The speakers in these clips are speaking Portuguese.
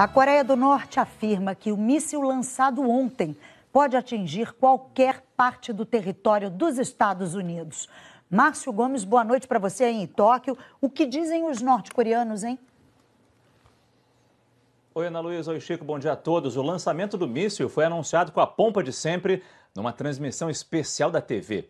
A Coreia do Norte afirma que o míssil lançado ontem pode atingir qualquer parte do território dos Estados Unidos. Márcio Gomes, boa noite para você aí em Tóquio. O que dizem os norte-coreanos, hein? Oi, Ana Luísa. Oi, Chico. Bom dia a todos. O lançamento do míssil foi anunciado com a pompa de sempre numa transmissão especial da TV.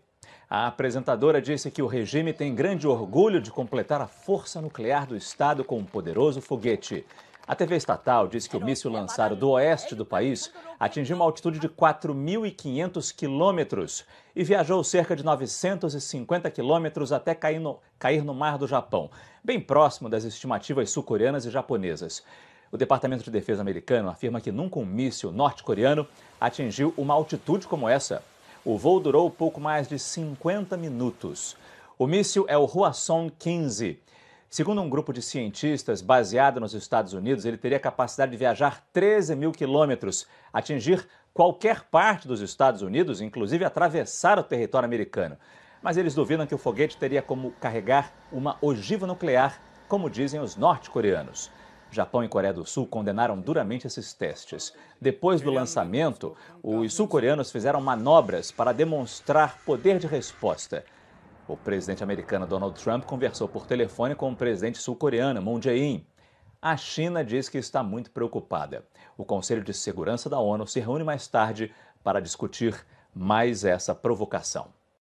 A apresentadora disse que o regime tem grande orgulho de completar a força nuclear do Estado com um poderoso foguete. A TV estatal diz que o míssil lançado do oeste do país atingiu uma altitude de 4.500 quilômetros e viajou cerca de 950 quilômetros até cair no, cair no mar do Japão, bem próximo das estimativas sul-coreanas e japonesas. O Departamento de Defesa americano afirma que nunca um míssil norte-coreano atingiu uma altitude como essa. O voo durou pouco mais de 50 minutos. O míssil é o Huasong 15. Segundo um grupo de cientistas baseado nos Estados Unidos, ele teria capacidade de viajar 13 mil quilômetros, atingir qualquer parte dos Estados Unidos, inclusive atravessar o território americano. Mas eles duvidam que o foguete teria como carregar uma ogiva nuclear, como dizem os norte-coreanos. Japão e Coreia do Sul condenaram duramente esses testes. Depois do lançamento, os sul-coreanos fizeram manobras para demonstrar poder de resposta. O presidente americano Donald Trump conversou por telefone com o presidente sul-coreano Moon Jae-in. A China diz que está muito preocupada. O Conselho de Segurança da ONU se reúne mais tarde para discutir mais essa provocação.